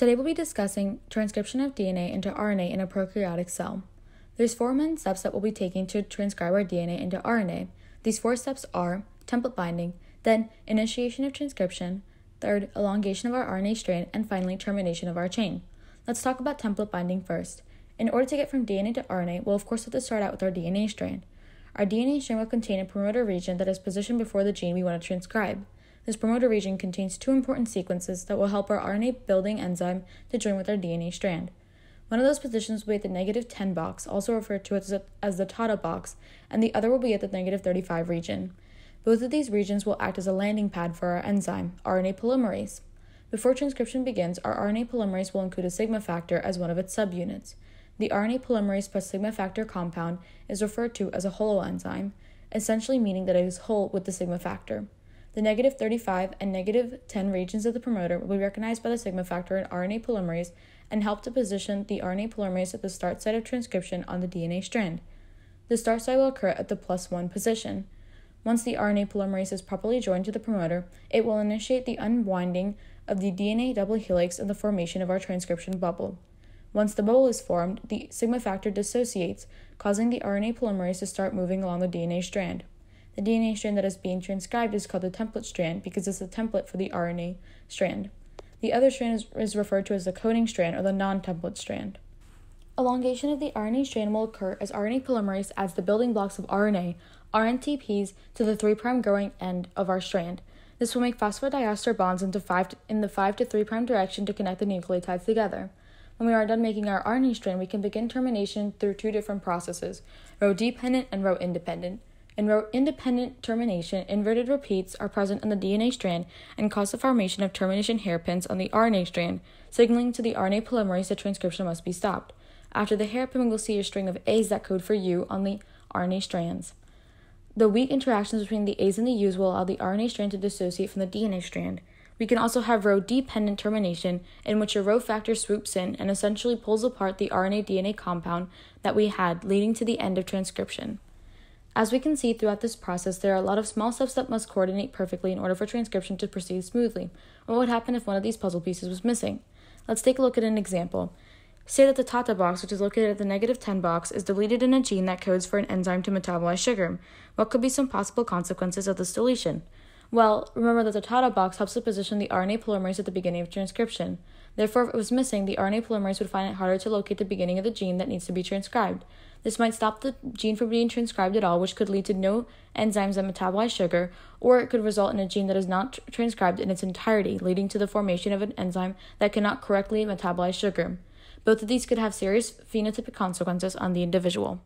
Today we'll be discussing transcription of DNA into RNA in a prokaryotic cell. There's four main steps that we'll be taking to transcribe our DNA into RNA. These four steps are template binding, then initiation of transcription, third, elongation of our RNA strand, and finally, termination of our chain. Let's talk about template binding first. In order to get from DNA to RNA, we'll of course have to start out with our DNA strand. Our DNA strand will contain a promoter region that is positioned before the gene we want to transcribe. This promoter region contains two important sequences that will help our RNA building enzyme to join with our DNA strand. One of those positions will be at the negative 10 box, also referred to as, as the Tata box, and the other will be at the negative 35 region. Both of these regions will act as a landing pad for our enzyme, RNA polymerase. Before transcription begins, our RNA polymerase will include a sigma factor as one of its subunits. The RNA polymerase plus sigma factor compound is referred to as a holoenzyme, essentially meaning that it is whole with the sigma factor. The negative 35 and negative 10 regions of the promoter will be recognized by the sigma factor in RNA polymerase and help to position the RNA polymerase at the start site of transcription on the DNA strand. The start site will occur at the plus 1 position. Once the RNA polymerase is properly joined to the promoter, it will initiate the unwinding of the DNA double helix and the formation of our transcription bubble. Once the bubble is formed, the sigma factor dissociates, causing the RNA polymerase to start moving along the DNA strand. The DNA strand that is being transcribed is called the template strand because it's the template for the RNA strand. The other strand is, is referred to as the coding strand or the non template strand. Elongation of the RNA strand will occur as RNA polymerase adds the building blocks of RNA, RNTPs, to the 3' growing end of our strand. This will make phosphodiester bonds into five to, in the 5 to 3' direction to connect the nucleotides together. When we are done making our RNA strand, we can begin termination through two different processes rho dependent and rho independent and independent termination, inverted repeats are present in the DNA strand and cause the formation of termination hairpins on the RNA strand, signaling to the RNA polymerase that transcription must be stopped. After the hairpin, we will see a string of A's that code for U on the RNA strands. The weak interactions between the A's and the U's will allow the RNA strand to dissociate from the DNA strand. We can also have row dependent termination, in which a row factor swoops in and essentially pulls apart the RNA DNA compound that we had, leading to the end of transcription. As we can see throughout this process, there are a lot of small steps that must coordinate perfectly in order for transcription to proceed smoothly. What would happen if one of these puzzle pieces was missing? Let's take a look at an example. Say that the TATA box, which is located at the negative 10 box, is deleted in a gene that codes for an enzyme to metabolize sugar. What could be some possible consequences of this deletion? Well, remember that the TATA box helps to position the RNA polymerase at the beginning of transcription. Therefore, if it was missing, the RNA polymerase would find it harder to locate the beginning of the gene that needs to be transcribed. This might stop the gene from being transcribed at all, which could lead to no enzymes that metabolize sugar, or it could result in a gene that is not tr- transcribed in its entirety, leading to the formation of an enzyme that cannot correctly metabolize sugar. Both of these could have serious phenotypic consequences on the individual.